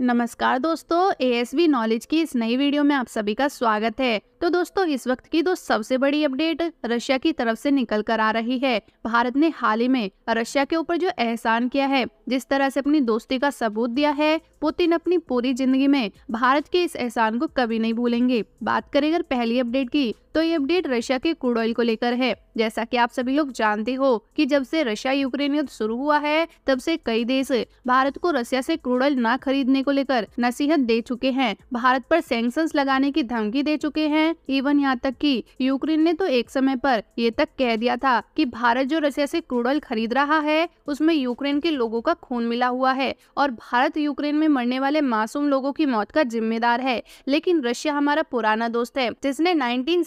नमस्कार दोस्तों ए S V knowledge की इस नई वीडियो में आप सभी का स्वागत है तो दोस्तों इस वक्त की दो सबसे बड़ी अपडेट रशिया की तरफ से निकल कर आ रही है भारत ने हाल ही में रशिया के ऊपर जो एहसान किया है जिस तरह से अपनी दोस्ती का सबूत दिया है पुतिन अपनी पूरी जिंदगी में भारत के इस एहसान को कभी नहीं भूलेंगे बात करें अगर पहली अपडेट की तो ये अपडेट रशिया के क्रूड ऑयल को लेकर है जैसा कि आप सभी लोग जानते हो कि जब से रशिया यूक्रेन युद्ध शुरू हुआ है तब से कई देश भारत को रशिया से क्रूड ऑयल न खरीदने को लेकर नसीहत दे चुके हैं भारत पर सेंक्शन लगाने की धमकी दे चुके हैं इवन यहाँ तक कि यूक्रेन ने तो एक समय पर ये तक कह दिया था कि भारत जो रशिया से क्रूड ऑयल खरीद रहा है उसमें यूक्रेन के लोगों का खून मिला हुआ है और भारत यूक्रेन में मरने वाले मासूम लोगों की मौत का जिम्मेदार है लेकिन रशिया हमारा पुराना दोस्त है जिसने नाइनटीन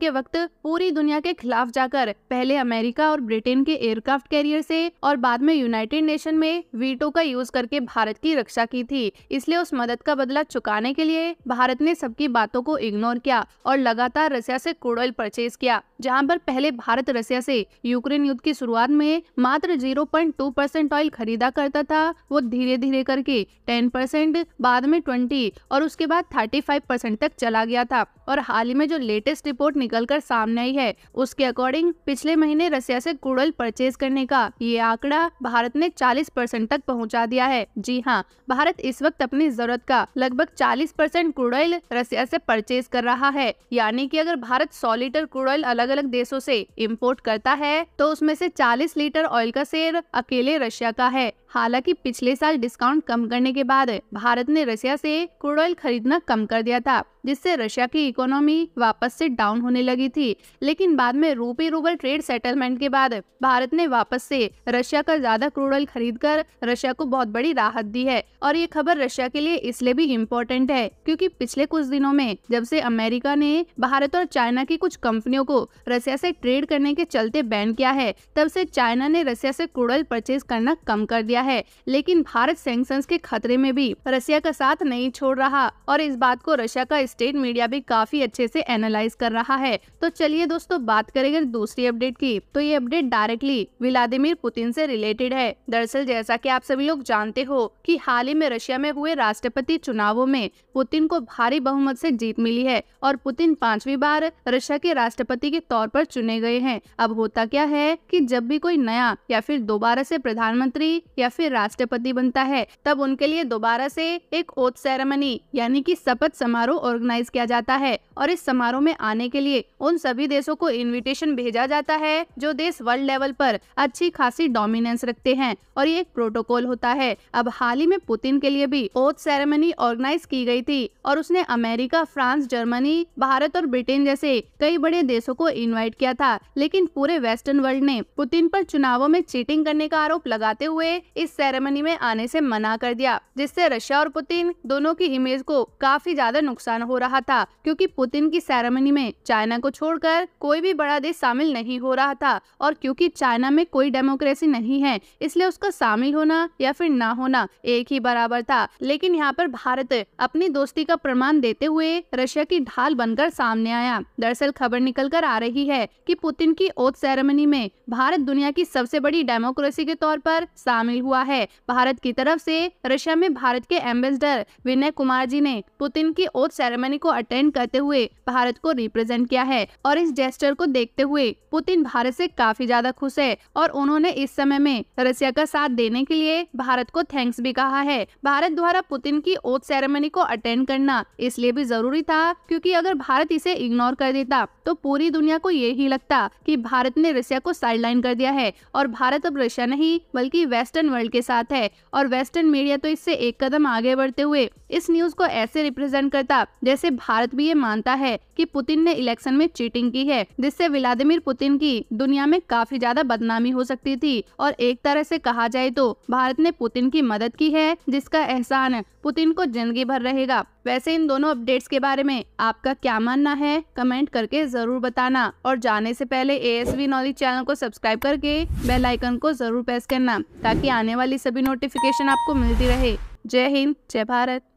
के वक्त पूरी दुनिया के खिलाफ जाकर पहले अमेरिका और ब्रिटेन के एयरक्राफ्ट कैरियर ऐसी और बाद में यूनाइटेड नेशन में वीटो का यूज करके भारत की रक्षा की थी थी इसलिए उस मदद का बदला चुकाने के लिए भारत ने सबकी बातों को इग्नोर किया और लगातार रसिया से क्रूड ऑयल परचेज किया जहां पर पहले भारत रसिया से यूक्रेन युद्ध की शुरुआत में मात्र 0.2 परसेंट ऑयल खरीदा करता था वो धीरे धीरे करके 10 परसेंट बाद में 20 और उसके बाद 35 परसेंट तक चला गया था और हाल ही में जो लेटेस्ट रिपोर्ट निकल कर सामने आई है उसके अकॉर्डिंग पिछले महीने रसिया से क्रूड ऑयल परचेज करने का ये आंकड़ा भारत ने 40 परसेंट तक पहुंचा दिया है जी हाँ भारत इस वक्त अपनी जरूरत का लगभग 40 परसेंट क्रूड ऑयल रसिया से परचेज कर रहा है यानी कि अगर भारत 100 लीटर क्रूड ऑयल अलग अलग देशों से इम्पोर्ट करता है तो उसमें से चालीस लीटर ऑयल का शेयर अकेले रशिया का है हालांकि पिछले साल डिस्काउंट कम करने के बाद भारत ने रसिया से क्रूड ऑयल खरीदना कम कर दिया था जिससे रशिया की इकोनॉमी वापस से डाउन होने लगी थी लेकिन बाद में रूपी रूबल ट्रेड सेटलमेंट के बाद भारत ने वापस से रशिया का ज्यादा क्रूड ऑयल खरीद कर रशिया को बहुत बड़ी राहत दी है और ये खबर रशिया के लिए इसलिए भी इम्पोर्टेंट है क्योंकि पिछले कुछ दिनों में जब से अमेरिका ने भारत और चाइना की कुछ कंपनियों को रशिया से ट्रेड करने के चलते बैन किया है तब से चाइना ने रशिया से क्रूड ऑयल परचेज करना कम कर दिया है लेकिन भारत सेंक्शन के खतरे में भी रशिया का साथ नहीं छोड़ रहा और इस बात को रशिया का स्टेट मीडिया भी काफी अच्छे से एनालाइज कर रहा है तो चलिए दोस्तों बात करेंगे दूसरी अपडेट की तो ये अपडेट डायरेक्टली व्लादिमीर पुतिन से रिलेटेड है दरअसल जैसा कि आप सभी लोग जानते हो कि हाल ही में रशिया में हुए राष्ट्रपति चुनावों में पुतिन को भारी बहुमत से जीत मिली है और पुतिन पांचवी बार रशिया के राष्ट्रपति के तौर पर चुने गए हैं अब होता क्या है कि जब भी कोई नया या फिर दोबारा से प्रधानमंत्री या फिर राष्ट्रपति बनता है तब उनके लिए दोबारा से एक ओथ सेरेमनी यानी कि शपथ समारोह और ऑर्गेनाइज किया जाता है और इस समारोह में आने के लिए उन सभी देशों को इनविटेशन भेजा जाता है जो देश वर्ल्ड लेवल पर अच्छी खासी डोमिनेंस रखते हैं और ये एक प्रोटोकॉल होता है अब हाल ही में पुतिन के लिए भी ओथ सेरेमनी ऑर्गेनाइज की गई थी और उसने अमेरिका फ्रांस जर्मनी भारत और ब्रिटेन जैसे कई बड़े देशों को इन्वाइट किया था लेकिन पूरे वेस्टर्न वर्ल्ड ने पुतिन पर चुनावों में चीटिंग करने का आरोप लगाते हुए इस सेरेमनी में आने से मना कर दिया जिससे रशिया और पुतिन दोनों की इमेज को काफी ज्यादा नुकसान हो रहा था क्योंकि पुतिन की सेरेमनी में चाइना को छोड़कर कोई भी बड़ा देश शामिल नहीं हो रहा था और क्योंकि चाइना में कोई डेमोक्रेसी नहीं है इसलिए उसका शामिल होना या फिर ना होना एक ही बराबर था लेकिन यहाँ पर भारत अपनी दोस्ती का प्रमाण देते हुए रशिया की ढाल बनकर सामने आया दरअसल खबर निकल कर आ रही है की पुतिन की ओथ सेरेमनी में भारत दुनिया की सबसे बड़ी डेमोक्रेसी के तौर पर शामिल हुआ है भारत की तरफ से रशिया में भारत के एम्बेसडर विनय कुमार जी ने पुतिन की ओथ सेरेमनी सेरेमनी को अटेंड करते हुए भारत को रिप्रेजेंट किया है और इस जेस्टर को देखते हुए पुतिन भारत से काफी ज्यादा खुश है और उन्होंने इस समय में रसिया का साथ देने के लिए भारत को थैंक्स भी कहा है भारत द्वारा पुतिन की ओथ सेरेमनी को अटेंड करना इसलिए भी जरूरी था क्यूँकी अगर भारत इसे इग्नोर कर देता तो पूरी दुनिया को ये ही लगता की भारत ने रशिया को साइड कर दिया है और भारत अब रशिया नहीं बल्कि वेस्टर्न वर्ल्ड के साथ है और वेस्टर्न मीडिया तो इससे एक कदम आगे बढ़ते हुए इस न्यूज को ऐसे रिप्रेजेंट करता जैसे भारत भी ये मानता है कि पुतिन ने इलेक्शन में चीटिंग की है जिससे व्लादिमिर पुतिन की दुनिया में काफी ज्यादा बदनामी हो सकती थी और एक तरह से कहा जाए तो भारत ने पुतिन की मदद की है जिसका एहसान पुतिन को जिंदगी भर रहेगा वैसे इन दोनों अपडेट्स के बारे में आपका क्या मानना है कमेंट करके जरूर बताना और जाने से पहले A S V knowledge channel को सब्सक्राइब करके बेल आइकन को जरूर प्रेस करना ताकि आने वाली सभी नोटिफिकेशन आपको मिलती रहे जय हिंद जय भारत